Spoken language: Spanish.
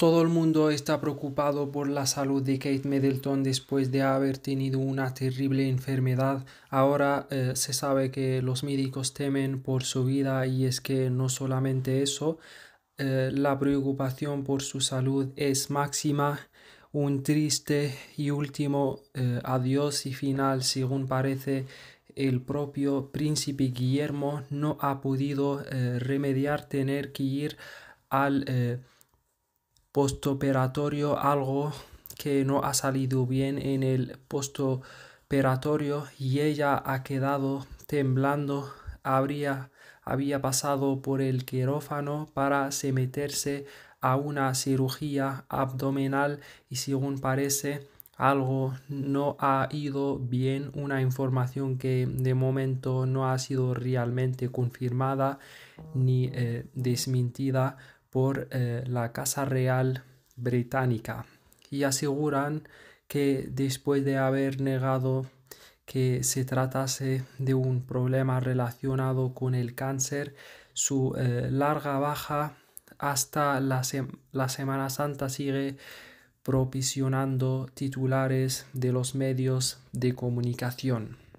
Todo el mundo está preocupado por la salud de Kate Middleton después de haber tenido una terrible enfermedad. Ahora eh, se sabe que los médicos temen por su vida y es que no solamente eso, eh, la preocupación por su salud es máxima. Un triste y último eh, adiós y final, según parece, el propio príncipe Guillermo no ha podido remediar tener que ir al postoperatorio algo que no ha salido bien en el postoperatorio y ella ha quedado temblando. Habría, había pasado por el quirófano para someterse a una cirugía abdominal y según parece algo no ha ido bien, una información que de momento no ha sido realmente confirmada ni desmintida eh, desmentida por eh, la Casa Real Británica y aseguran que después de haber negado que se tratase de un problema relacionado con el cáncer, su eh, larga baja hasta la, Semana Santa sigue provisionando titulares de los medios de comunicación.